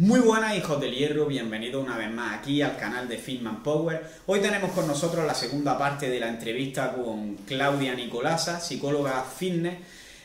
Muy buenas hijos del hierro, bienvenidos una vez más aquí al canal de Fitman Power. Hoy tenemos con nosotros la segunda parte de la entrevista con Claudia Nicolasa, psicóloga fitness,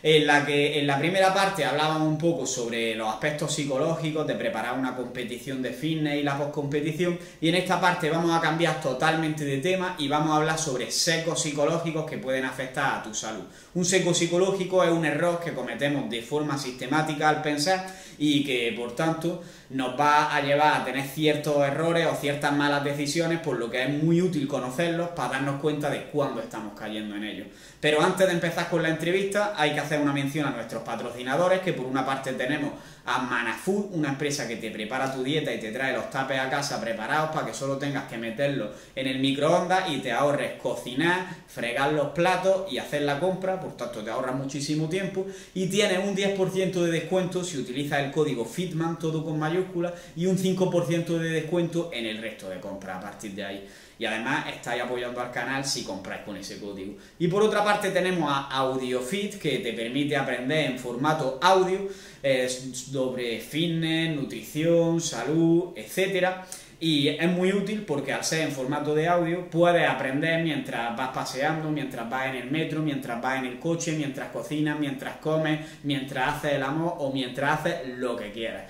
en la que en la primera parte hablábamos un poco sobre los aspectos psicológicos de preparar una competición de fitness y la postcompetición y en esta parte vamos a cambiar totalmente de tema y vamos a hablar sobre secos psicológicos que pueden afectar a tu salud. Un seco psicológico es un error que cometemos de forma sistemática al pensar y que por tanto nos va a llevar a tener ciertos errores o ciertas malas decisiones, por lo que es muy útil conocerlos para darnos cuenta de cuándo estamos cayendo en ellos. Pero antes de empezar con la entrevista hay que hacer una mención a nuestros patrocinadores, que por una parte tenemos a Manafood, una empresa que te prepara tu dieta y te trae los tapes a casa preparados para que solo tengas que meterlos en el microondas y te ahorres cocinar, fregar los platos y hacer la compra, por tanto te ahorras muchísimo tiempo y tienes un 10% de descuento si utilizas el código FITMAN, todo con mayúsculas, y un 5% de descuento en el resto de compra a partir de ahí y además estáis apoyando al canal si compráis con ese código. Y por otra parte tenemos a AudioFit que te permite aprender en formato audio eh, sobre fitness, nutrición, salud, etcétera. Y es muy útil porque al ser en formato de audio puedes aprender mientras vas paseando, mientras vas en el metro, mientras vas en el coche, mientras cocinas, mientras comes, mientras haces el amor o mientras haces lo que quieras.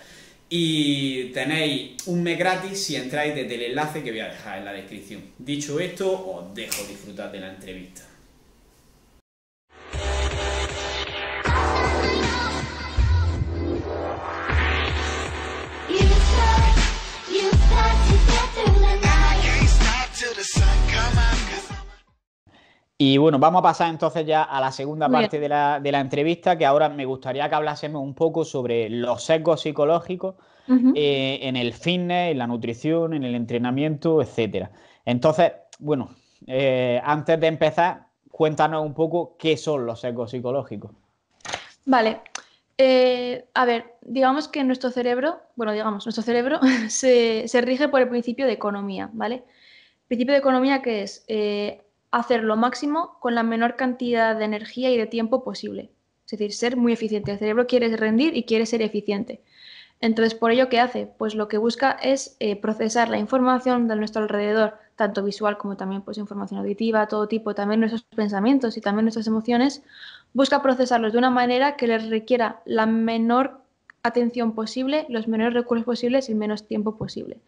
Y tenéis un mes gratis si entráis desde el enlace que voy a dejar en la descripción. Dicho esto, os dejo disfrutar de la entrevista. Y bueno, vamos a pasar entonces ya a la segunda parte de la, entrevista, que ahora me gustaría que hablásemos un poco sobre los sesgos psicológicos eh, en el fitness, en la nutrición, en el entrenamiento, etcétera. Entonces, bueno, eh, antes de empezar, cuéntanos un poco qué son los sesgos psicológicos. Vale. Eh, a ver, digamos que nuestro cerebro, bueno, digamos, nuestro cerebro se, se rige por el principio de economía, ¿vale? principio de economía que es hacer lo máximo con la menor cantidad de energía y de tiempo posible. Es decir, ser muy eficiente. El cerebro quiere rendir y quiere ser eficiente. Entonces, ¿por ello qué hace? Pues lo que busca es eh, procesar la información de nuestro alrededor, tanto visual como también pues, información auditiva, todo tipo, también nuestros pensamientos y también nuestras emociones, busca procesarlos de una manera que les requiera la menor atención posible, los menores recursos posibles y el menos tiempo posible.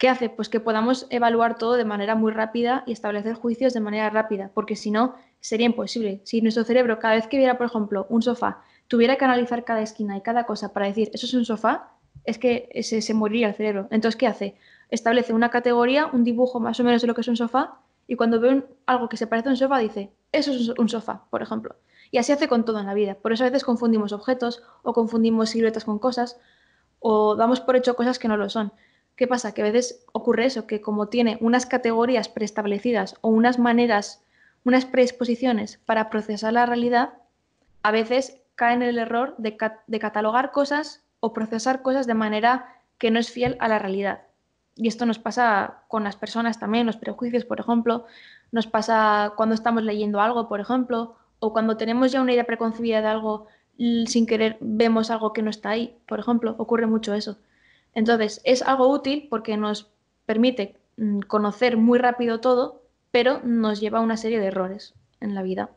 ¿Qué hace? Pues que podamos evaluar todo de manera muy rápida y establecer juicios de manera rápida, porque si no, sería imposible. Si nuestro cerebro, cada vez que viera, por ejemplo, un sofá, tuviera que analizar cada esquina y cada cosa para decir, eso es un sofá, es que se, moriría el cerebro. Entonces, ¿qué hace? Establece una categoría, un dibujo más o menos de lo que es un sofá, y cuando ve algo que se parece a un sofá, dice, eso es un sofá, por ejemplo. Y así hace con todo en la vida. Por eso a veces confundimos objetos o confundimos siluetas con cosas o damos por hecho cosas que no lo son. ¿Qué pasa? Que a veces ocurre eso, que como tiene unas categorías preestablecidas o unas maneras, unas predisposiciones para procesar la realidad, a veces cae en el error de, catalogar cosas o procesar cosas de manera que no es fiel a la realidad. Y esto nos pasa con las personas también, los prejuicios, por ejemplo, nos pasa cuando estamos leyendo algo, por ejemplo, o cuando tenemos ya una idea preconcebida de algo, sin querer vemos algo que no está ahí, por ejemplo, ocurre mucho eso. Entonces, es algo útil porque nos permite mm, conocer muy rápido todo, pero nos lleva a una serie de errores en la vida.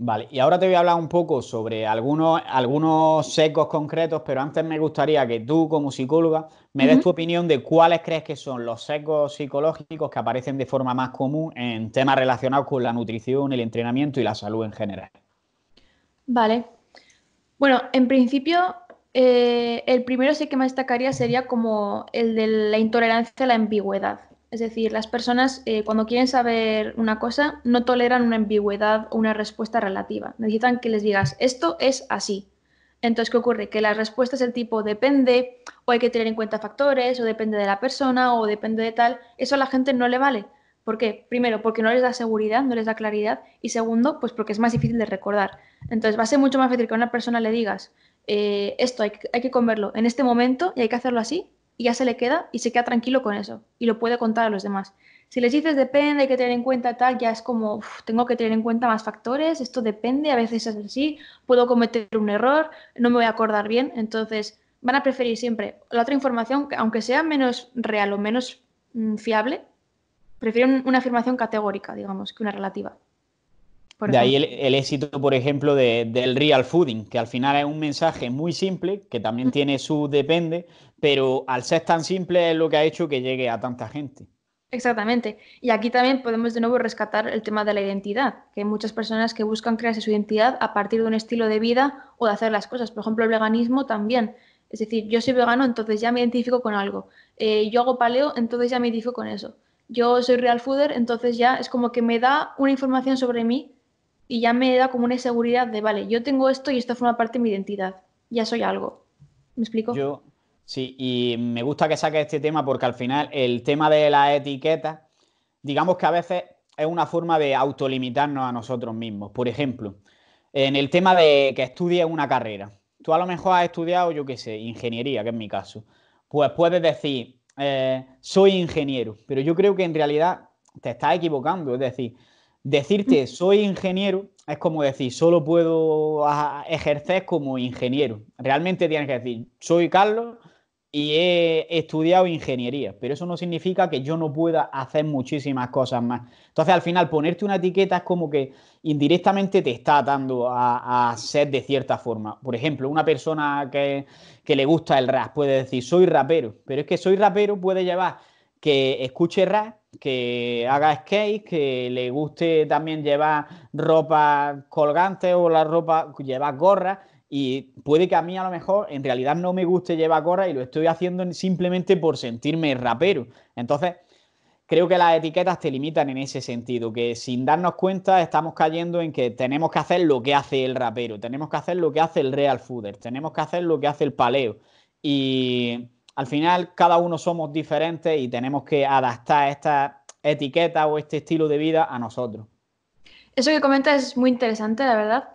Vale, y ahora te voy a hablar un poco sobre algunos, algunos secos concretos, pero antes me gustaría que tú, como psicóloga, me des tu opinión de cuáles crees que son los secos psicológicos que aparecen de forma más común en temas relacionados con la nutrición, el entrenamiento y la salud en general. Vale. Bueno, en principio eh, el primero sí que me destacaría sería como el de la intolerancia a la ambigüedad. Es decir, las personas eh, cuando quieren saber una cosa no toleran una ambigüedad o una respuesta relativa. Necesitan que les digas, esto es así. Entonces, ¿qué ocurre? Que la respuesta es el tipo depende, o hay que tener en cuenta factores, o depende de la persona, o depende de tal. Eso a la gente no le vale. ¿Por qué? Primero, porque no les da seguridad, no les da claridad. Y segundo, pues porque es más difícil de recordar. Entonces, va a ser mucho más fácil que a una persona le digas, eh, esto hay, que comerlo en este momento y hay que hacerlo así, y ya se le queda y se queda tranquilo con eso y lo puede contar a los demás. Si les dices depende, hay que tener en cuenta tal, ya es como tengo que tener en cuenta más factores, esto depende, a veces es así, puedo cometer un error, no me voy a acordar bien, entonces van a preferir siempre la otra información, aunque sea menos real o menos mm, fiable, prefieren una afirmación categórica, digamos, que una relativa de ahí el, éxito, por ejemplo, del real fooding, que al final es un mensaje muy simple, que también tiene su depende, pero al ser tan simple es lo que ha hecho que llegue a tanta gente. Exactamente. Y aquí también podemos de nuevo rescatar el tema de la identidad, que hay muchas personas que buscan crearse su identidad a partir de un estilo de vida o de hacer las cosas. Por ejemplo, el veganismo también. Es decir, yo soy vegano, entonces ya me identifico con algo. Eh, yo hago paleo, entonces ya me identifico con eso. Yo soy real fooder, entonces ya es como que me da una información sobre mí y ya me da como una inseguridad de, vale, yo tengo esto y esto forma parte de mi identidad, ya soy algo. ¿Me explico? Yo, sí, y me gusta que saques este tema porque al final el tema de la etiqueta, digamos que a veces es una forma de autolimitarnos a nosotros mismos. Por ejemplo, en el tema de que estudies una carrera. Tú a lo mejor has estudiado, yo qué sé, ingeniería, que es mi caso. Pues puedes decir, eh, soy ingeniero, pero yo creo que en realidad te estás equivocando. Es decir, Decirte mm. soy ingeniero es como decir solo puedo ejercer como ingeniero. Realmente tienes que decir soy Carlos y he estudiado ingeniería, pero eso no significa que yo no pueda hacer muchísimas cosas más. Entonces, al final, ponerte una etiqueta es como que indirectamente te está atando a, ser de cierta forma. Por ejemplo, una persona que, que, le gusta el rap puede decir, soy rapero, pero es que soy rapero puede llevar que escuche rap, que haga skate, que le guste también llevar ropa colgante o la ropa, llevar gorra. Y puede que a mí a lo mejor en realidad no me guste llevar gorra y lo estoy haciendo simplemente por sentirme rapero. Entonces, creo que las etiquetas te limitan en ese sentido, que sin darnos cuenta estamos cayendo en que tenemos que hacer lo que hace el rapero, tenemos que hacer lo que hace el real fooder, tenemos que hacer lo que hace el paleo. Y al final, cada uno somos diferentes y tenemos que adaptar esta etiqueta o este estilo de vida a nosotros. Eso que comentas es muy interesante, la verdad,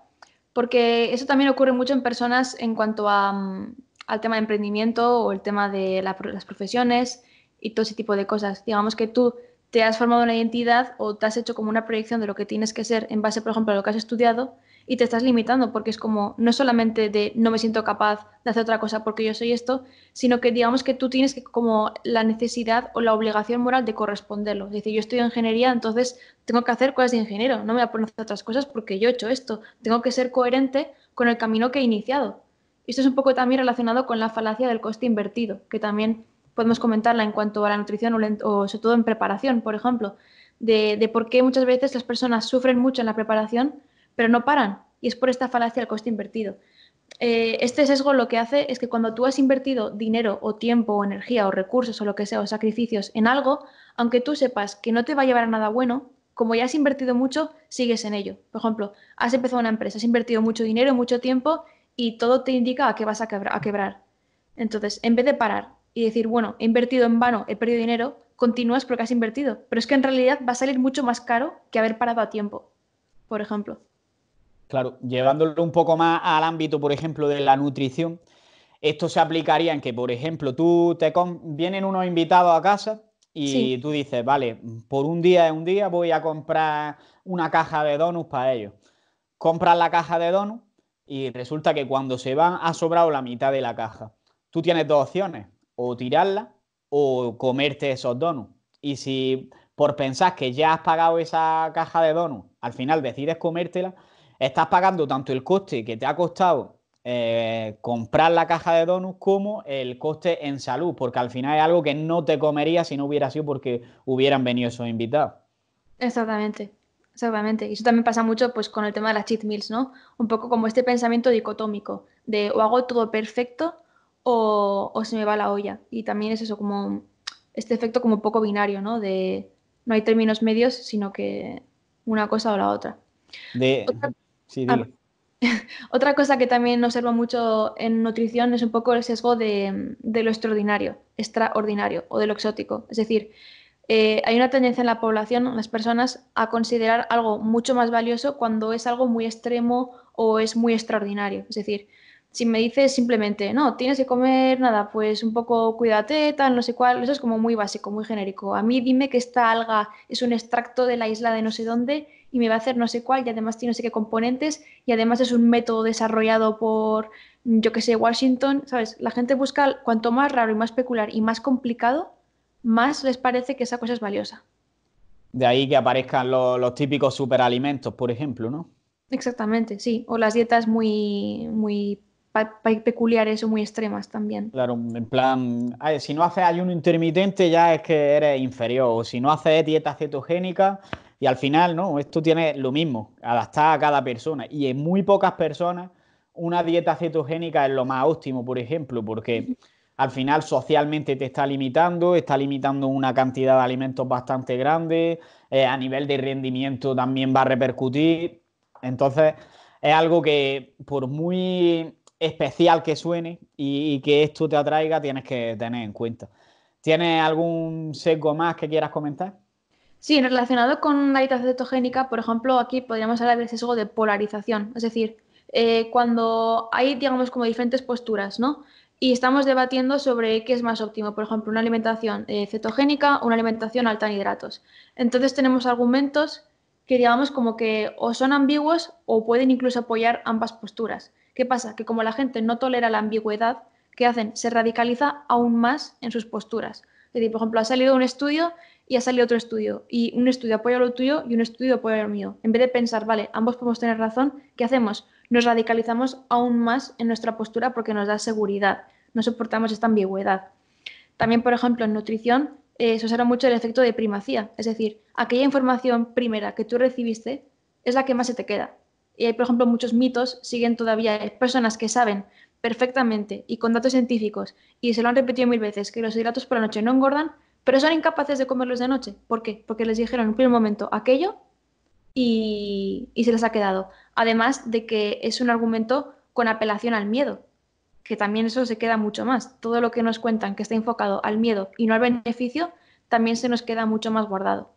porque eso también ocurre mucho en personas en cuanto mm, al tema de emprendimiento o el tema de las profesiones y todo ese tipo de cosas. Digamos que tú te has formado una identidad o te has hecho como una proyección de lo que tienes que ser en base, por ejemplo, a lo que has estudiado, y te estás limitando porque es como no solamente de no me siento capaz de hacer otra cosa porque yo soy esto, sino que digamos que tú tienes como la necesidad o la obligación moral de corresponderlo. Es decir, yo en ingeniería, entonces tengo que hacer cosas de ingeniero, no me voy a poner a hacer otras cosas porque yo he hecho esto, tengo que ser coherente con el camino que he iniciado. Esto es un poco también relacionado con la falacia del coste invertido, que también podemos comentarla en cuanto a la nutrición o, sobre todo en preparación, por ejemplo, de, de por qué muchas veces las personas sufren mucho en la preparación pero no paran. Y es por esta falacia del coste invertido. Eh, este sesgo lo que hace es que cuando tú has invertido dinero o tiempo o energía o recursos o lo que sea o sacrificios en algo, aunque tú sepas que no te va a llevar a nada bueno, como ya has invertido mucho, sigues en ello. Por ejemplo, has empezado una empresa, has invertido mucho dinero, mucho tiempo y todo te indica a qué vas a, a quebrar. Entonces, en vez de parar y decir, bueno, he invertido en vano, he perdido dinero, continúas porque has invertido. Pero es que en realidad va a salir mucho más caro que haber parado a tiempo, por ejemplo. Claro, llevándolo un poco más al ámbito, por ejemplo, de la nutrición, esto se aplicaría en que, por ejemplo, tú te vienen unos invitados a casa y tú dices, vale, por un día de un día voy a comprar una caja de donuts para ellos. Compras la caja de donuts y resulta que cuando se van ha sobrado la mitad de la caja. Tú tienes dos opciones, o tirarla o comerte esos donuts. Y si por pensar que ya has pagado esa caja de donuts, al final decides comértela, estás pagando tanto el coste que te ha costado eh, comprar la caja de donuts como el coste en salud, porque al final es algo que no te comería si no hubiera sido porque hubieran venido esos invitados. Exactamente, exactamente. Y eso también pasa mucho pues, con el tema de las cheat meals, ¿no? Un poco como este pensamiento dicotómico de o hago todo perfecto o, o se me va la olla. Y también es eso, como este efecto como poco binario, ¿no? De no hay términos medios, sino que una cosa o la otra. De... otra Sí, ah, Otra cosa que también observo mucho en nutrición es un poco el sesgo de, lo extraordinario, extraordinario o de lo exótico. Es decir, eh, hay una tendencia en la población, en las personas, a considerar algo mucho más valioso cuando es algo muy extremo o es muy extraordinario. Es decir, si me dices simplemente, no, tienes que comer nada, pues un poco cuídate, tal, no sé cuál, eso es como muy básico, muy genérico. A mí dime que esta alga es un extracto de la isla de no sé dónde y me va a hacer no sé cuál y además tiene no sé qué componentes y además es un método desarrollado por, yo qué sé, Washington, ¿sabes? La gente busca cuanto más raro y más peculiar y más complicado, más les parece que esa cosa es valiosa. De ahí que aparezcan los típicos superalimentos, por ejemplo, ¿no? Exactamente, sí. O las dietas muy, muy peculiares o muy extremas también. Claro, en plan, si no haces ayuno intermitente ya es que eres inferior, o si no haces dieta cetogénica y al final, ¿no? Esto tiene lo mismo, adaptar a cada persona. Y en muy pocas personas una dieta cetogénica es lo más óptimo, por ejemplo, porque al final socialmente te está limitando, está limitando una cantidad de alimentos bastante grande, eh, a nivel de rendimiento también va a repercutir. Entonces, es algo que por muy especial que suene y, y que esto te atraiga, tienes que tener en cuenta. ¿Tienes algún sesgo más que quieras comentar? Sí, relacionado con la dieta cetogénica, por ejemplo, aquí podríamos hablar del sesgo de polarización, es decir, eh, cuando hay, digamos, como diferentes posturas, ¿no? Y estamos debatiendo sobre qué es más óptimo, por ejemplo, una alimentación eh, cetogénica o una alimentación alta en hidratos. Entonces tenemos argumentos que, digamos, como que o son ambiguos o pueden incluso apoyar ambas posturas. ¿Qué pasa? Que como la gente no tolera la ambigüedad, ¿qué hacen? Se radicaliza aún más en sus posturas. Es decir, por ejemplo, ha salido un estudio y ha salido otro estudio. Y un estudio apoya lo tuyo y un estudio apoya lo mío. En vez de pensar, vale, ambos podemos tener razón, ¿qué hacemos? Nos radicalizamos aún más en nuestra postura porque nos da seguridad. No soportamos esta ambigüedad. También, por ejemplo, en nutrición eso eh, se mucho el efecto de primacía. Es decir, aquella información primera que tú recibiste es la que más se te queda. Y hay, por ejemplo, muchos mitos, siguen todavía, personas que saben perfectamente y con datos científicos y se lo han repetido mil veces que los hidratos por la noche no engordan, pero son incapaces de comerlos de noche. ¿Por qué? Porque les dijeron en un primer momento aquello y, se les ha quedado. Además de que es un argumento con apelación al miedo, que también eso se queda mucho más. Todo lo que nos cuentan que está enfocado al miedo y no al beneficio, también se nos queda mucho más guardado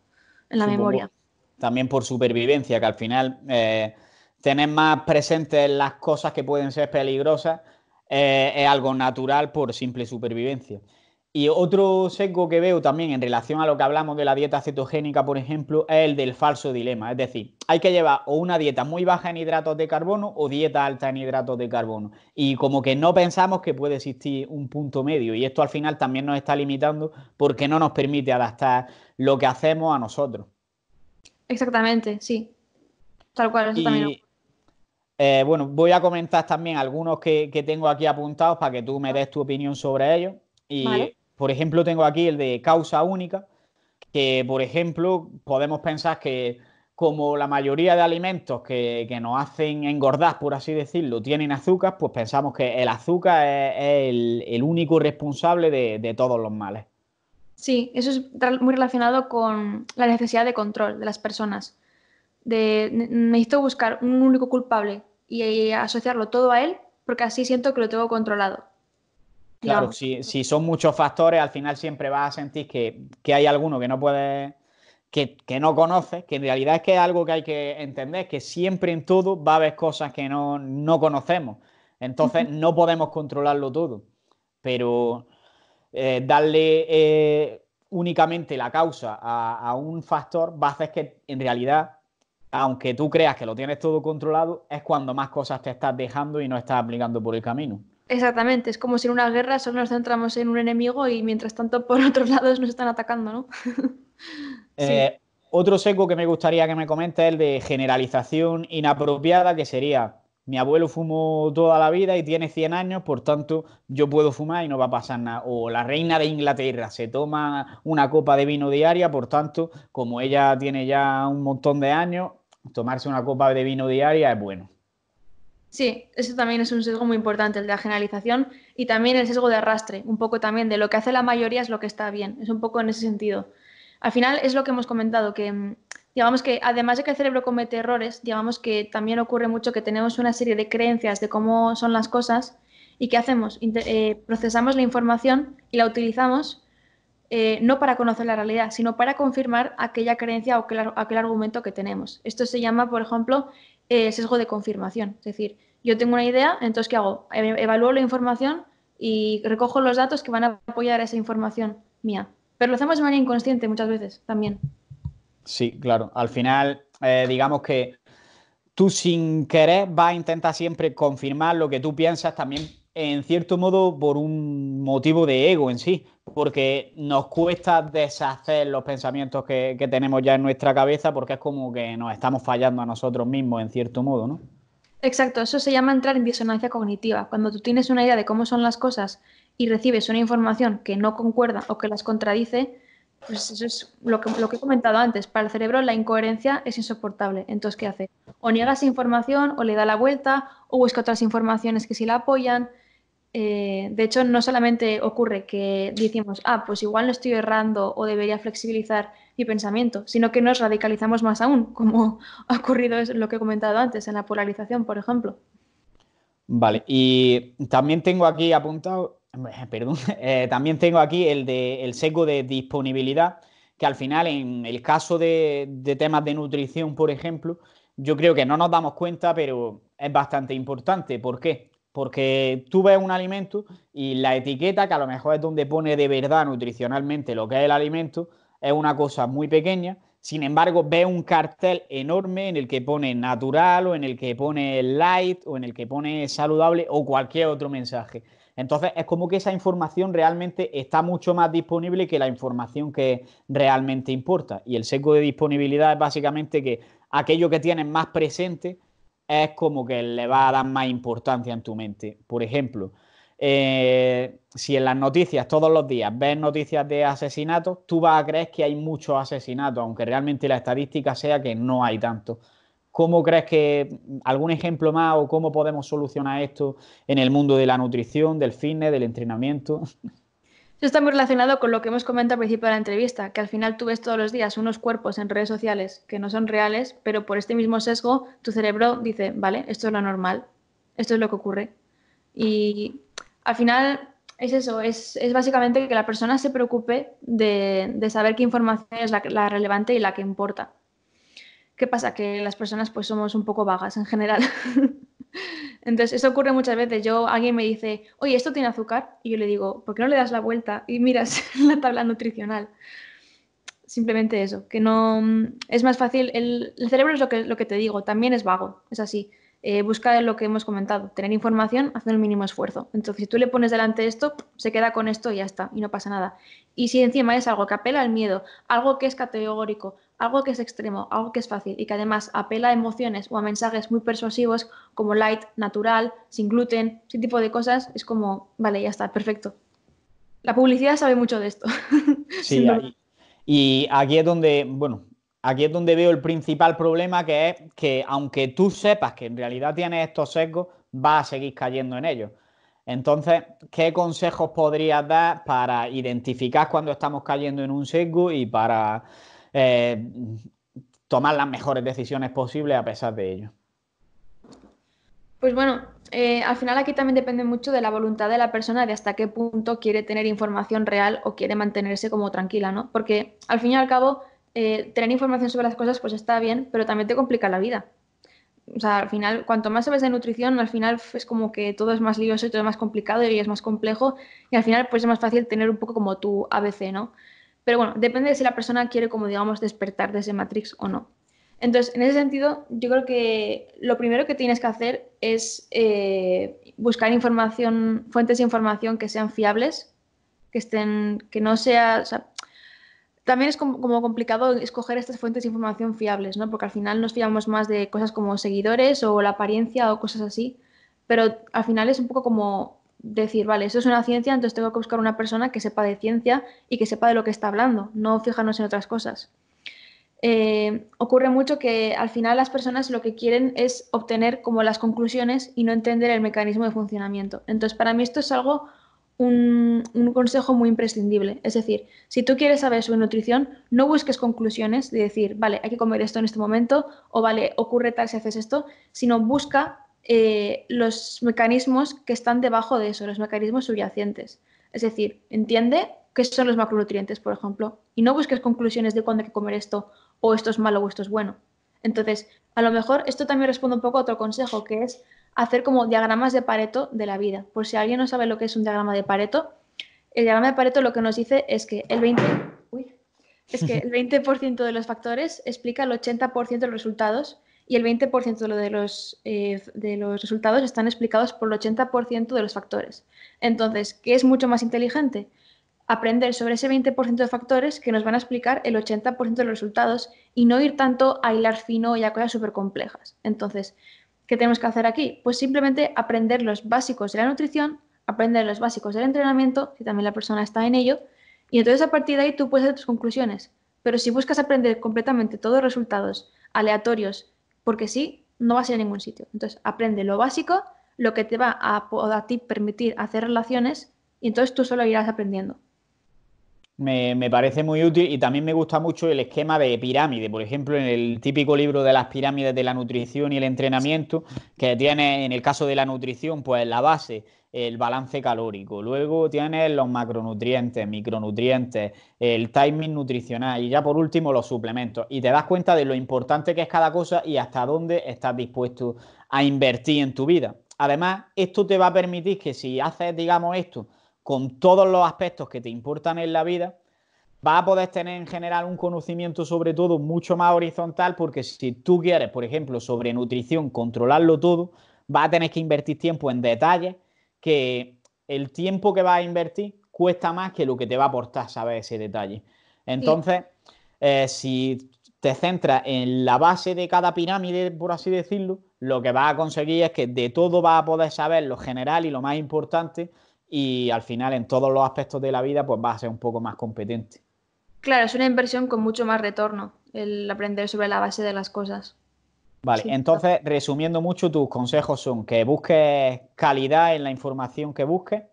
en la memoria. También por supervivencia, que al final eh, tener más presentes las cosas que pueden ser peligrosas eh, es algo natural por simple supervivencia. Y otro sesgo que veo también en relación a lo que hablamos de la dieta cetogénica, por ejemplo, es el del falso dilema. Es decir, hay que llevar o una dieta muy baja en hidratos de carbono o dieta alta en hidratos de carbono. Y como que no pensamos que puede existir un punto medio. Y esto al final también nos está limitando porque no nos permite adaptar lo que hacemos a nosotros. Exactamente, sí. Tal cual, eso también. Eh, bueno, voy a comentar también algunos que, tengo aquí apuntados para que tú me des tu opinión sobre ellos. Y por ejemplo, tengo aquí el de causa única, que por ejemplo podemos pensar que como la mayoría de alimentos que, nos hacen engordar, por así decirlo, tienen azúcar, pues pensamos que el azúcar es, el, el, único responsable de, todos los males. Sí, eso es muy relacionado con la necesidad de control de las personas. De, necesito buscar un único culpable y eh, asociarlo todo a él porque así siento que lo tengo controlado. Claro, Si, son muchos factores, al final siempre vas a sentir que, hay alguno que no puedes, que, no conoces, que en realidad es que es algo que hay que entender, que siempre en todo va a haber cosas que no, conocemos. Entonces no podemos controlarlo todo, pero eh, darle eh, únicamente la causa a, a un factor va a hacer que en realidad aunque tú creas que lo tienes todo controlado, es cuando más cosas te estás dejando y no estás aplicando por el camino. Exactamente, es como si en una guerra solo nos centramos en un enemigo y mientras tanto por otros lados nos están atacando, ¿no? Eh, otro seco que me gustaría que me comente es el de generalización inapropiada, que sería, mi abuelo fumó toda la vida y tiene 100 años, por tanto yo puedo fumar y no va a pasar nada. O la reina de Inglaterra se toma una copa de vino diaria, por tanto, como ella tiene ya un montón de años, tomarse una copa de vino diaria es bueno. Sí, eso también es un sesgo muy importante, el de la generalización y también el sesgo de arrastre, un poco también de lo que hace la mayoría es lo que está bien, es un poco en ese sentido. Al final es lo que hemos comentado, que mm, digamos que además de que el cerebro comete errores, digamos que también ocurre mucho que tenemos una serie de creencias de cómo son las cosas y qué hacemos, eh, procesamos la información y la utilizamos eh, no para conocer la realidad, sino para confirmar aquella creencia o aquel argumento que tenemos. Esto se llama, por ejemplo, eh, sesgo de confirmación. Es decir, yo tengo una idea, entonces ¿qué hago? Evalúo la información y recojo los datos que van a apoyar esa información mía. Pero lo hacemos de manera inconsciente muchas veces también. Sí, claro. Al final, eh, digamos que tú sin querer vas a intentar siempre confirmar lo que tú piensas también en cierto modo por un motivo de ego en sí, porque nos cuesta deshacer los pensamientos que, tenemos ya en nuestra cabeza porque es como que nos estamos fallando a nosotros mismos en cierto modo, ¿no? Exacto, eso se llama entrar en disonancia cognitiva. Cuando tú tienes una idea de cómo son las cosas y recibes una información que no concuerda o que las contradice, pues eso es lo que, lo que he comentado antes. Para el cerebro la incoherencia es insoportable. Entonces, ¿qué hace? O niega esa información, o le da la vuelta, o busca otras informaciones que sí la apoyan. Eh, de hecho, no solamente ocurre que decimos, ah, pues igual no estoy errando o debería flexibilizar mi pensamiento, sino que nos radicalizamos más aún, como ha ocurrido lo que he comentado antes en la polarización, por ejemplo. Vale, y también tengo aquí apuntado, eh, perdón, eh, también tengo aquí el, de, el seco de disponibilidad, que al final en el caso de, de temas de nutrición, por ejemplo, yo creo que no nos damos cuenta, pero es bastante importante. ¿Por qué? porque tú ves un alimento y la etiqueta, que a lo mejor es donde pone de verdad nutricionalmente lo que es el alimento, es una cosa muy pequeña. Sin embargo, ves un cartel enorme en el que pone natural o en el que pone light o en el que pone saludable o cualquier otro mensaje. Entonces es como que esa información realmente está mucho más disponible que la información que realmente importa. Y el seco de disponibilidad es básicamente que aquello que tienes más presente es como que le va a dar más importancia en tu mente. Por ejemplo, eh, si en las noticias todos los días ves noticias de asesinatos, tú vas a creer que hay muchos asesinatos, aunque realmente la estadística sea que no hay tanto. ¿Cómo crees que algún ejemplo más o cómo podemos solucionar esto en el mundo de la nutrición, del fitness, del entrenamiento? Eso está muy relacionado con lo que hemos comentado al principio de la entrevista, que al final tú ves todos los días unos cuerpos en redes sociales que no son reales, pero por este mismo sesgo tu cerebro dice, vale, esto es lo normal, esto es lo que ocurre. Y al final es eso, es, básicamente que la persona se preocupe de, saber qué información es la relevante y la que importa. ¿Qué pasa? Que las personas pues somos un poco vagas en general. Entonces, eso ocurre muchas veces. Yo, alguien me dice, oye, esto tiene azúcar, y yo le digo, ¿por qué no le das la vuelta y miras la tabla nutricional? Simplemente eso, que no mm, es más fácil. El, cerebro es lo que, lo que te digo, también es vago, es así. Eh, busca lo que hemos comentado, tener información, hacer el mínimo esfuerzo. Entonces, si tú le pones delante esto, se queda con esto y ya está, y no pasa nada. Y si encima es algo que apela al miedo, algo que es categórico, algo que es extremo, algo que es fácil y que además apela a emociones o a mensajes muy persuasivos como light, natural, sin gluten, ese tipo de cosas, es como, vale, ya está, perfecto. La publicidad sabe mucho de esto. Sí, y aquí es donde, bueno, aquí es donde veo el principal problema que es que aunque tú sepas que en realidad tienes estos sesgos, vas a seguir cayendo en ellos. Entonces, ¿qué consejos podrías dar para identificar cuando estamos cayendo en un sesgo y para eh, tomar las mejores decisiones posibles a pesar de ello. Pues bueno, eh, al final aquí también depende mucho de la voluntad de la persona, de hasta qué punto quiere tener información real o quiere mantenerse como tranquila, ¿no? Porque al fin y al cabo, eh, tener información sobre las cosas pues está bien, pero también te complica la vida. O sea, al final, cuanto más sabes de nutrición, al final es como que todo es más lioso y todo es más complicado y es más complejo y al final pues es más fácil tener un poco como tu ABC, ¿no? Pero bueno, depende de si la persona quiere, como digamos, despertar de ese Matrix o no. Entonces, en ese sentido, yo creo que lo primero que tienes que hacer es eh, buscar información, fuentes de información que sean fiables, que estén, que no sea, también es como, como, complicado escoger estas fuentes de información fiables, ¿no? Porque al final nos fiamos más de cosas como seguidores o la apariencia o cosas así, pero al final es un poco como decir, vale, eso es una ciencia, entonces tengo que buscar una persona que sepa de ciencia y que sepa de lo que está hablando, no fijarnos en otras cosas. Eh, ocurre mucho que al final las personas lo que quieren es obtener como las conclusiones y no entender el mecanismo de funcionamiento. Entonces, para mí esto es algo, un, un consejo muy imprescindible. Es decir, si tú quieres saber sobre nutrición, no busques conclusiones de decir, vale, hay que comer esto en este momento o vale, ocurre tal si haces esto, sino busca eh, los mecanismos que están debajo de eso, los mecanismos subyacentes. Es decir, entiende qué son los macronutrientes, por ejemplo, y no busques conclusiones de cuándo hay que comer esto, o esto es malo o esto es bueno. Entonces, a lo mejor esto también responde un poco a otro consejo, que es hacer como diagramas de Pareto de la vida. Por si alguien no sabe lo que es un diagrama de Pareto, el diagrama de Pareto lo que nos dice es que el 20, es que el 20% de los factores explica el 80% de los resultados y el 20% de los, eh, de los resultados están explicados por el 80% de los factores. Entonces, ¿qué es mucho más inteligente? Aprender sobre ese 20% de factores que nos van a explicar el 80% de los resultados y no ir tanto a hilar fino y a cosas súper complejas. Entonces, ¿qué tenemos que hacer aquí? Pues simplemente aprender los básicos de la nutrición, aprender los básicos del entrenamiento, si también la persona está en ello, y entonces a partir de ahí tú puedes hacer tus conclusiones. Pero si buscas aprender completamente todos los resultados aleatorios porque sí, no vas a ir a ningún sitio. Entonces, aprende lo básico, lo que te va a, ti permitir hacer relaciones, y entonces tú solo irás aprendiendo. Me, me, parece muy útil y también me gusta mucho el esquema de pirámide. Por ejemplo, en el típico libro de las pirámides de la nutrición y el entrenamiento, que tiene en el caso de la nutrición, pues la base, el balance calórico, luego tienes los macronutrientes, micronutrientes, el timing nutricional y ya por último los suplementos. Y te das cuenta de lo importante que es cada cosa y hasta dónde estás dispuesto a invertir en tu vida. Además, esto te va a permitir que si haces, digamos, esto con todos los aspectos que te importan en la vida, vas a poder tener en general un conocimiento sobre todo mucho más horizontal porque si tú quieres, por ejemplo, sobre nutrición, controlarlo todo, vas a tener que invertir tiempo en detalles que el tiempo que vas a invertir cuesta más que lo que te va a aportar saber ese detalle. Entonces, eh, si te centras en la base de cada pirámide, por así decirlo, lo que vas a conseguir es que de todo vas a poder saber lo general y lo más importante y al final en todos los aspectos de la vida pues vas a ser un poco más competente. Claro, es una inversión con mucho más retorno el aprender sobre la base de las cosas. Vale, entonces, resumiendo mucho, tus consejos son que busques calidad en la información que busques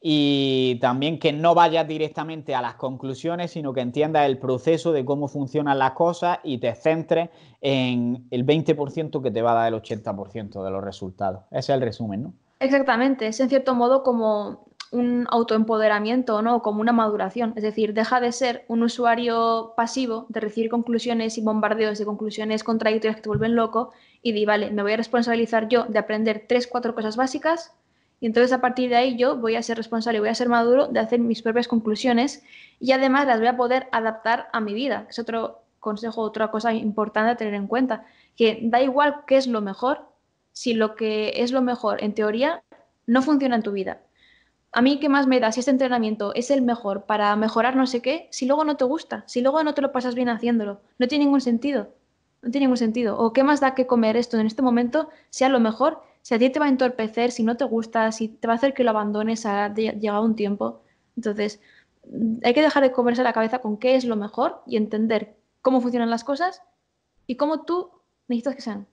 y también que no vayas directamente a las conclusiones, sino que entiendas el proceso de cómo funcionan las cosas y te centres en el 20% que te va a dar el 80% de los resultados. Ese es el resumen, ¿no? Exactamente, es en cierto modo como un autoempoderamiento ¿no? como una maduración, es decir, deja de ser un usuario pasivo de recibir conclusiones y bombardeos de conclusiones contradictorias que te vuelven loco y di, vale, me voy a responsabilizar yo de aprender tres, cuatro cosas básicas y entonces a partir de ahí yo voy a ser responsable, voy a ser maduro de hacer mis propias conclusiones y además las voy a poder adaptar a mi vida, es otro consejo, otra cosa importante a tener en cuenta, que da igual qué es lo mejor, si lo que es lo mejor en teoría no funciona en tu vida a mí qué más me da si este entrenamiento es el mejor para mejorar no sé qué, si luego no te gusta, si luego no te lo pasas bien haciéndolo, no tiene ningún sentido, no tiene ningún sentido. O qué más da que comer esto en este momento sea lo mejor, si a ti te va a entorpecer, si no te gusta, si te va a hacer que lo abandones ha llegado un tiempo. Entonces, hay que dejar de comerse la cabeza con qué es lo mejor y entender cómo funcionan las cosas y cómo tú necesitas que sean.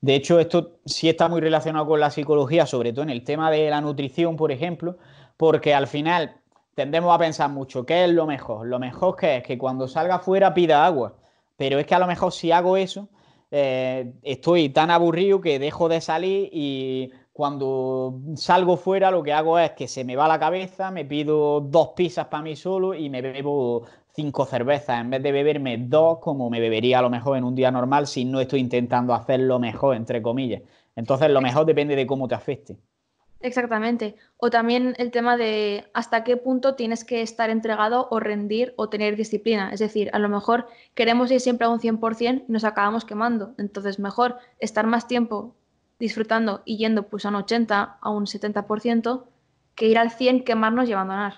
De hecho, esto sí está muy relacionado con la psicología, sobre todo en el tema de la nutrición, por ejemplo, porque al final tendemos a pensar mucho, ¿qué es lo mejor? Lo mejor que es que cuando salga fuera pida agua, pero es que a lo mejor si hago eso, eh, estoy tan aburrido que dejo de salir y cuando salgo fuera lo que hago es que se me va la cabeza, me pido dos pizzas para mí solo y me bebo cinco cervezas en vez de beberme dos como me bebería a lo mejor en un día normal si no estoy intentando hacer lo mejor, entre comillas. Entonces lo mejor depende de cómo te afecte. Exactamente. O también el tema de hasta qué punto tienes que estar entregado o rendir o tener disciplina. Es decir, a lo mejor queremos ir siempre a un 100% y nos acabamos quemando. Entonces, mejor estar más tiempo disfrutando y yendo pues a un 80, a un 70%, que ir al 100, quemarnos y abandonar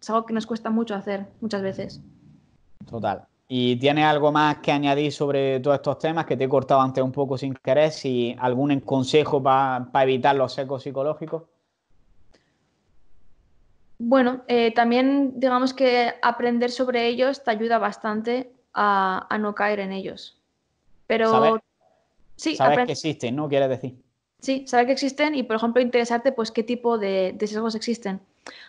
es algo que nos cuesta mucho hacer muchas veces. Total. ¿Y tiene algo más que añadir sobre todos estos temas que te he cortado antes un poco sin querer? ¿Si algún consejo para evitar los secos psicológicos? Bueno, eh, también digamos que aprender sobre ellos te ayuda bastante a, no caer en ellos. Pero sí, que existen, ¿no? Quieres decir. Sí, saber que existen y, por ejemplo, interesarte pues qué tipo de, de sesgos existen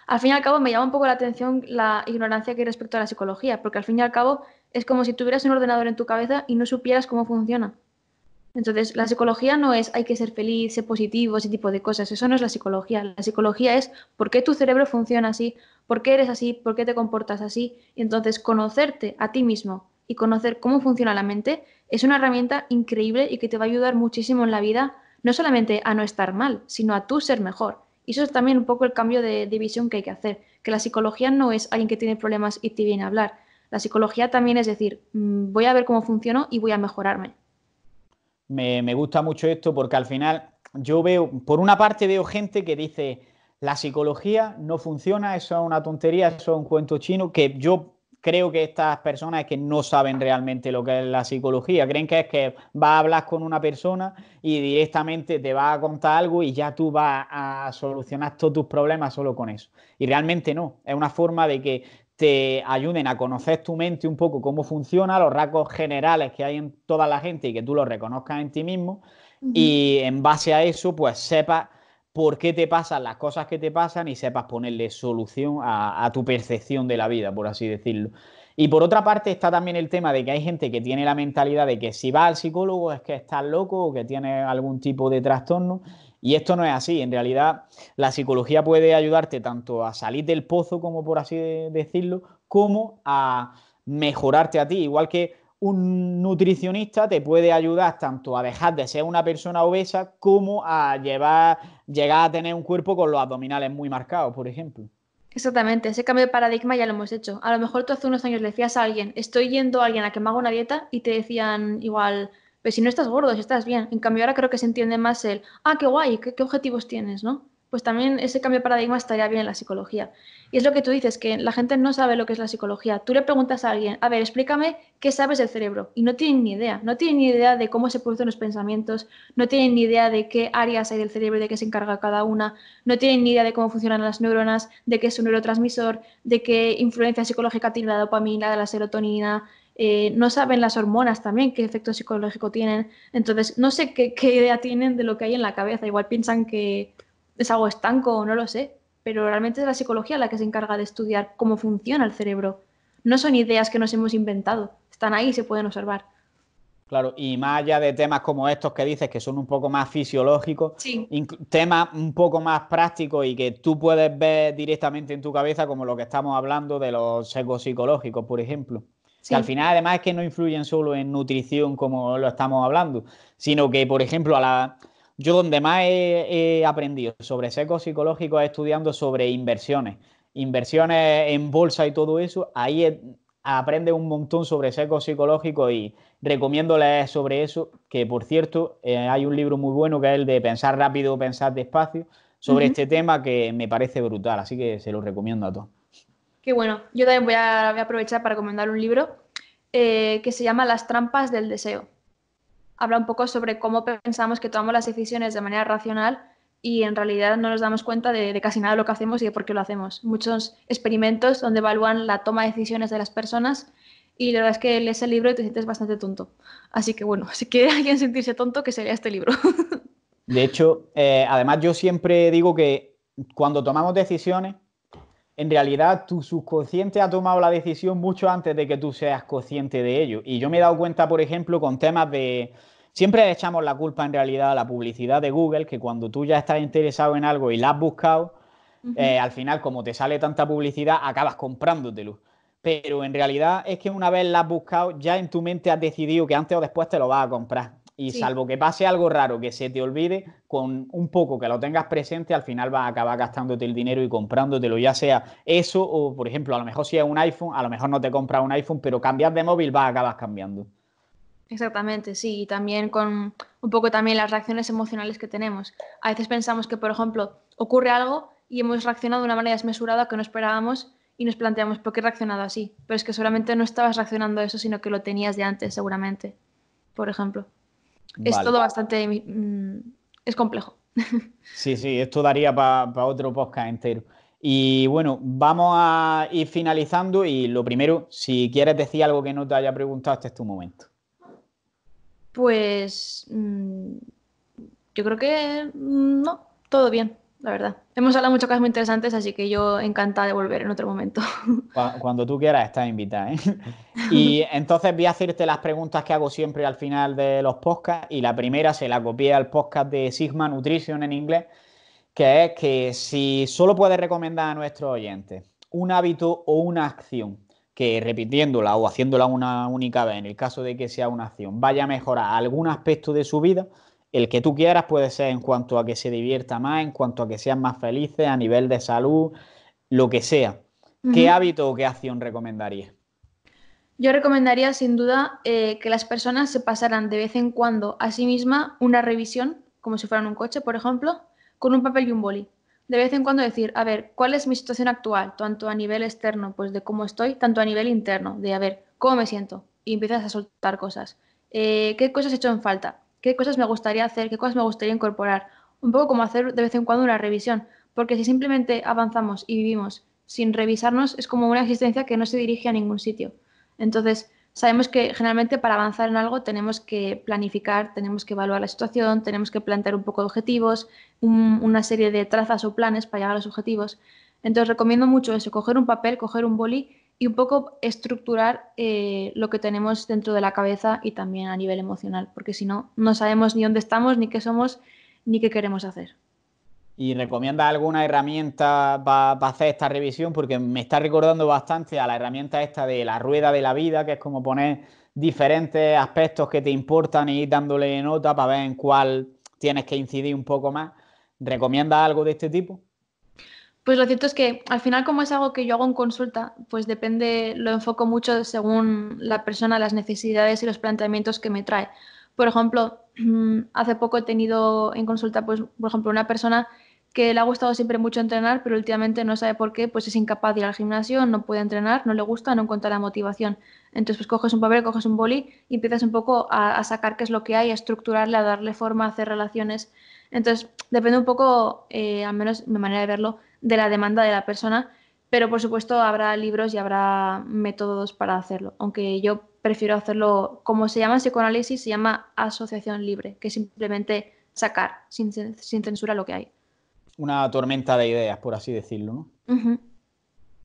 al fin y al cabo me llama un poco la atención la ignorancia que hay respecto a la psicología, porque al fin y al cabo es como si tuvieras un ordenador en tu cabeza y no supieras cómo funciona. Entonces, la psicología no es hay que ser feliz, ser positivo, ese tipo de cosas. Eso no es la psicología. La psicología es por qué tu cerebro funciona así, por qué eres así, por qué te comportas así. Y entonces, conocerte a ti mismo y conocer cómo funciona la mente es una herramienta increíble y que te va a ayudar muchísimo en la vida, no solamente a no estar mal, sino a tú ser mejor. Y eso es también un poco el cambio de división que hay que hacer, que la psicología no es alguien que tiene problemas y te viene a hablar. La psicología también es decir, mm, voy a ver cómo funciono y voy a mejorarme. Me, me gusta mucho esto porque al final yo veo, por una parte veo gente que dice, la psicología no funciona, eso es una tontería, eso es un cuento chino, que yo creo que estas personas es que no saben realmente lo que es la psicología. Creen que es que va a hablar con una persona y directamente te va a contar algo y ya tú vas a solucionar todos tus problemas solo con eso. Y realmente no. Es una forma de que te ayuden a conocer tu mente un poco cómo funciona, los rasgos generales que hay en toda la gente y que tú los reconozcas en ti mismo. Y en base a eso, pues sepas por qué te pasan las cosas que te pasan y sepas ponerle solución a, tu percepción de la vida, por así decirlo. Y por otra parte está también el tema de que hay gente que tiene la mentalidad de que si va al psicólogo es que estás loco o que tiene algún tipo de trastorno. Y esto no es así. En realidad, la psicología puede ayudarte tanto a salir del pozo, como por así decirlo, como a mejorarte a ti. Igual que un nutricionista te puede ayudar tanto a dejar de ser una persona obesa como a llevar, llegar a tener un cuerpo con los abdominales muy marcados, por ejemplo. Exactamente, ese cambio de paradigma ya lo hemos hecho. A lo mejor tú hace unos años le decías a alguien, estoy yendo a alguien a que me haga una dieta y te decían igual, pues si no estás gordo, si estás bien. En cambio ahora creo que se entiende más el, ah, qué guay, qué objetivos tienes, ¿no? pues también ese cambio de paradigma estaría bien en la psicología. Y es lo que tú dices, que la gente no sabe lo que es la psicología. Tú le preguntas a alguien, a ver, explícame qué sabes del cerebro. Y no tienen ni idea, no tienen ni idea de cómo se producen los pensamientos, no tienen ni idea de qué áreas hay del cerebro y de qué se encarga cada una, no tienen ni idea de cómo funcionan las neuronas, de qué es un neurotransmisor, de qué influencia psicológica tiene la dopamina, la serotonina, eh, no saben las hormonas también qué efecto psicológico tienen. Entonces, no sé qué, qué, idea tienen de lo que hay en la cabeza. Igual piensan que es algo estanco, no lo sé, pero realmente es la psicología la que se encarga de estudiar cómo funciona el cerebro. No son ideas que nos hemos inventado, están ahí y se pueden observar. Claro, y más allá de temas como estos que dices, que son un poco más fisiológicos, temas un poco más prácticos y que tú puedes ver directamente en tu cabeza, como lo que estamos hablando de los sesgos psicológicos, por ejemplo. Que al final, además, es que no influyen solo en nutrición, como lo estamos hablando, sino que, por ejemplo, a la, yo donde más he, aprendido sobre seco psicológico estudiando sobre inversiones, inversiones en bolsa y todo eso. Ahí aprende un montón sobre seco psicológico y recomiendo leer sobre eso, que por cierto eh, hay un libro muy bueno que es el de Pensar rápido, pensar despacio, sobre este tema que me parece brutal, así que se lo recomiendo a todos. Qué bueno, yo también voy a, aprovechar para recomendar un libro eh, que se llama Las trampas del deseo habla un poco sobre cómo pensamos que tomamos las decisiones de manera racional y en realidad no nos damos cuenta de, casi nada de lo que hacemos y de por qué lo hacemos. Muchos experimentos donde evalúan la toma de decisiones de las personas y la verdad es que lees el libro y te sientes bastante tonto. Así que bueno, si quiere alguien sentirse tonto, que se lea este libro. De hecho, eh, además yo siempre digo que cuando tomamos decisiones en realidad tu subconsciente ha tomado la decisión mucho antes de que tú seas consciente de ello. Y yo me he dado cuenta, por ejemplo, con temas de... Siempre echamos la culpa en realidad a la publicidad de Google, que cuando tú ya estás interesado en algo y la has buscado, eh, al final como te sale tanta publicidad, acabas comprándotelo. Pero en realidad es que una vez la has buscado, ya en tu mente has decidido que antes o después te lo vas a comprar. Y salvo que pase algo raro, que se te olvide, con un poco que lo tengas presente, al final vas a acabar gastándote el dinero y comprándotelo, ya sea eso o, por ejemplo, a lo mejor si es un iPhone, a lo mejor no te compras un iPhone, pero cambias de móvil vas a acabar cambiando. Exactamente, sí, y también con un poco también las reacciones emocionales que tenemos. A veces pensamos que, por ejemplo, ocurre algo y hemos reaccionado de una manera desmesurada que no esperábamos y nos planteamos por qué he reaccionado así. Pero es que solamente no estabas reaccionando a eso, sino que lo tenías de antes, seguramente, por ejemplo. Es todo bastante... Mm, es complejo. Sí, sí, esto daría para otro podcast entero. Y bueno, vamos a ir finalizando y lo primero, si quieres decir algo que no te haya preguntado, hasta este momento. Pues mm, yo creo que mm, no, todo bien la verdad. Hemos hablado muchas cosas muy interesantes, así que yo encantada de volver en otro momento. Cuando tú quieras, estás invitada. ¿eh? Y entonces voy a hacerte las preguntas que hago siempre al final de los podcasts. Y la primera se la copié al podcast de Sigma Nutrition en inglés, que es que si solo puedes recomendar a nuestro oyente un hábito o una acción que repitiéndola o haciéndola una única vez, en el caso de que sea una acción, vaya a mejorar algún aspecto de su vida, el que tú quieras puede ser en cuanto a que se divierta más, en cuanto a que sean más felices, a nivel de salud, lo que sea. ¿Qué hábito o qué acción recomendarías? Yo recomendaría sin duda eh, que las personas se pasaran de vez en cuando a sí misma una revisión, como si fueran un coche, por ejemplo, con un papel y un boli. De vez en cuando decir, a ver, ¿cuál es mi situación actual? Tanto a nivel externo, pues de cómo estoy, tanto a nivel interno, de a ver, ¿cómo me siento? Y empiezas a soltar cosas. Eh, ¿Qué cosas he hecho en falta? qué cosas me gustaría hacer, qué cosas me gustaría incorporar. Un poco como hacer de vez en cuando una revisión, porque si simplemente avanzamos y vivimos sin revisarnos, es como una existencia que no se dirige a ningún sitio. Entonces, sabemos que generalmente para avanzar en algo tenemos que planificar, tenemos que evaluar la situación, tenemos que plantear un poco de objetivos, una serie de trazas o planes para llegar a los objetivos. Entonces recomiendo mucho eso, coger un papel, coger un boli y un poco estructurar eh, lo que tenemos dentro de la cabeza y también a nivel emocional, porque si no, no sabemos ni dónde estamos, ni qué somos, ni qué queremos hacer. ¿Y recomienda alguna herramienta para hacer esta revisión? Porque me está recordando bastante a la herramienta esta de la rueda de la vida, que es como poner diferentes aspectos que te importan y e ir dándole nota para ver en cuál tienes que incidir un poco más. ¿Recomienda algo de este tipo? Pues lo cierto es que al final como es algo que yo hago en consulta, pues depende, lo enfoco mucho según la persona, las necesidades y los planteamientos que me trae. Por ejemplo, hace poco he tenido en consulta, pues, por ejemplo, una persona que le ha gustado siempre mucho entrenar, pero últimamente no sabe por qué, pues es incapaz de ir al gimnasio, no puede entrenar, no le gusta, no encuentra la motivación. Entonces, pues coges un papel, coges un boli y empiezas un poco a, a sacar qué es lo que hay, a estructurarle, a darle forma, a hacer relaciones. Entonces, depende un poco, eh, al menos mi manera de verlo, de la demanda de la persona, pero por supuesto habrá libros y habrá métodos para hacerlo, aunque yo prefiero hacerlo como se llama en psicoanálisis, se llama asociación libre, que simplemente sacar sin, censura lo que hay. Una tormenta de ideas, por así decirlo, ¿no?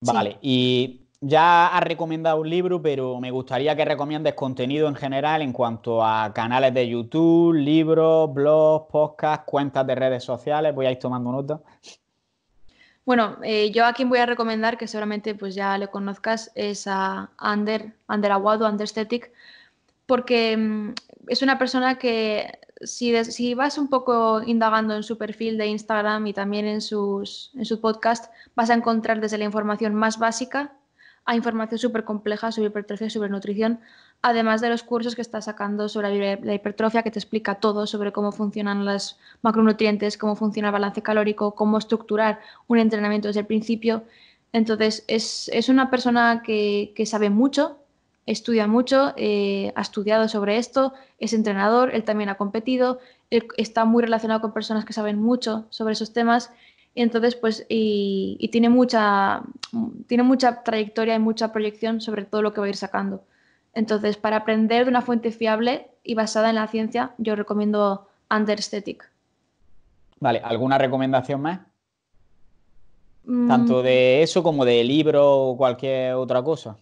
Vale, y ya has recomendado un libro, pero me gustaría que recomiendes contenido en general en cuanto a canales de YouTube, libros, blogs, podcasts, cuentas de redes sociales. Voy a ir tomando nota. Bueno, eh, yo a quien voy a recomendar, que seguramente pues ya le conozcas, es a Ander, Aguado, Ander porque mm, es una persona que si, si, vas un poco indagando en su perfil de Instagram y también en, sus, en su podcast, vas a encontrar desde la información más básica a información súper compleja sobre hipertrofia y sobre nutrición, además de los cursos que está sacando sobre la hipertrofia, que te explica todo sobre cómo funcionan los macronutrientes, cómo funciona el balance calórico, cómo estructurar un entrenamiento desde el principio. Entonces, es, una persona que, sabe mucho, estudia mucho, eh, ha estudiado sobre esto, es entrenador, él también ha competido, está muy relacionado con personas que saben mucho sobre esos temas y entonces, pues, y, tiene, mucha, tiene mucha trayectoria y mucha proyección sobre todo lo que va a ir sacando. Entonces, para aprender de una fuente fiable y basada en la ciencia, yo recomiendo Understatic. Vale, ¿alguna recomendación más? Mm. Tanto de eso como de libro o cualquier otra cosa.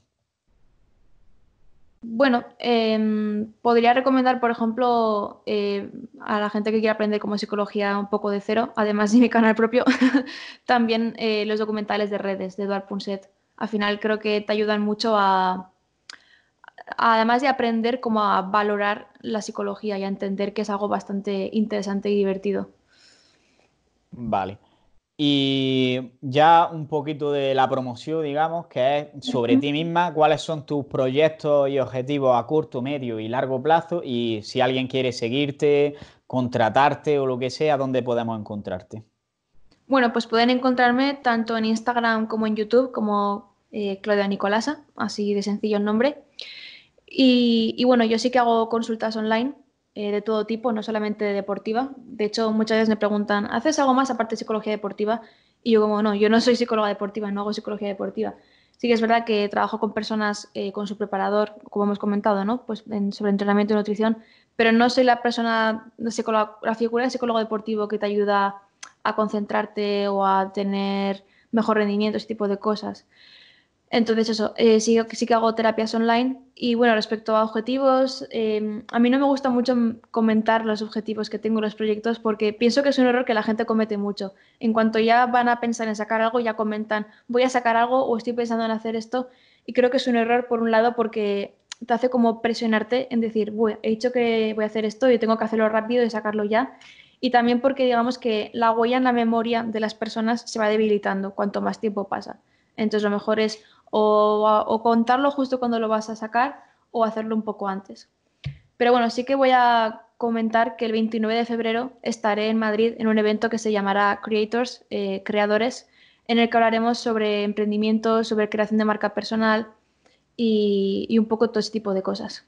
Bueno, em, podría recomendar, por ejemplo, eh, a la gente que quiera aprender como psicología un poco de cero, además de mi canal propio, también eh, los documentales de redes de Eduard Punset. Al final creo que te ayudan mucho a, a, además de aprender, como a valorar la psicología y a entender que es algo bastante interesante y divertido. Vale. Y ya un poquito de la promoción, digamos, que es sobre ti misma, cuáles son tus proyectos y objetivos a corto, medio y largo plazo y si alguien quiere seguirte, contratarte o lo que sea, ¿dónde podemos encontrarte? Bueno, pues pueden encontrarme tanto en Instagram como en YouTube como eh, Claudia Nicolasa, así de sencillo el nombre. y bueno, yo sí que hago consultas online eh, de todo tipo, no solamente deportiva. De hecho, muchas veces me preguntan, ¿haces algo más aparte de psicología deportiva? Y yo como, no, yo no soy psicóloga deportiva, no hago psicología deportiva. Sí que es verdad que trabajo con personas, eh, con su preparador, como hemos comentado, ¿no? Pues sobre entrenamiento y nutrición, pero no soy la persona, la figura de psicólogo deportivo que te ayuda a concentrarte o a tener mejor rendimiento, ese tipo de cosas. Entonces, eso, eh, sí, sí, que hago terapias online. Y bueno, respecto a objetivos, em, a mí no me gusta mucho mm, comentar los objetivos que tengo en los proyectos porque pienso que es un error que la gente comete mucho. En cuanto ya van a pensar en sacar algo, ya comentan, voy a sacar algo o estoy pensando en hacer esto. Y creo que es un error, por un lado, porque te hace como presionarte en decir, he dicho que voy a hacer esto y tengo que hacerlo rápido y sacarlo ya. Y también porque digamos que la huella en la memoria de las personas se va debilitando cuanto más tiempo pasa. Entonces lo mejor es o, contarlo justo cuando lo vas a sacar o hacerlo un poco antes. Pero bueno, sí que voy a comentar que el 29 de febrero estaré en Madrid en un evento que se llamará Creators, eh, Creadores, en el que hablaremos sobre emprendimiento, sobre creación de marca personal y, y, un poco todo ese tipo de cosas.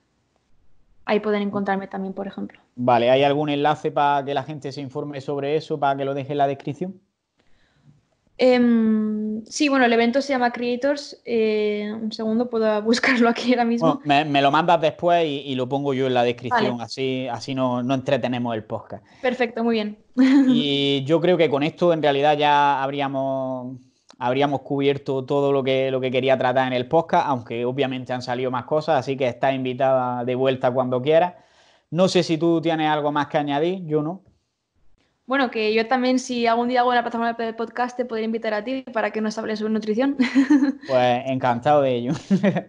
Ahí pueden encontrarme también, por ejemplo. Vale, ¿hay algún enlace para que la gente se informe sobre eso, para que lo deje en la descripción? Em, sí, bueno, el evento se llama Creators. Eh, un segundo, puedo buscarlo aquí ahora mismo. me, lo mandas después y, lo pongo yo en la descripción, así, así no, entretenemos el podcast. Perfecto, muy bien. Y yo creo que con esto en realidad ya habríamos, habríamos cubierto todo lo que, lo que quería tratar en el podcast, aunque obviamente han salido más cosas, así que está invitada de vuelta cuando quiera No sé si tú tienes algo más que añadir, yo no. Bueno, que yo también, si algún día hago una plataforma de podcast, te podría invitar a ti para que nos hables sobre nutrición. Pues encantado de ello.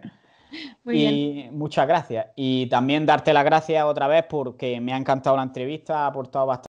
Muy y muchas gracias. Y también darte las gracias otra vez porque me ha encantado la entrevista, ha aportado bastante.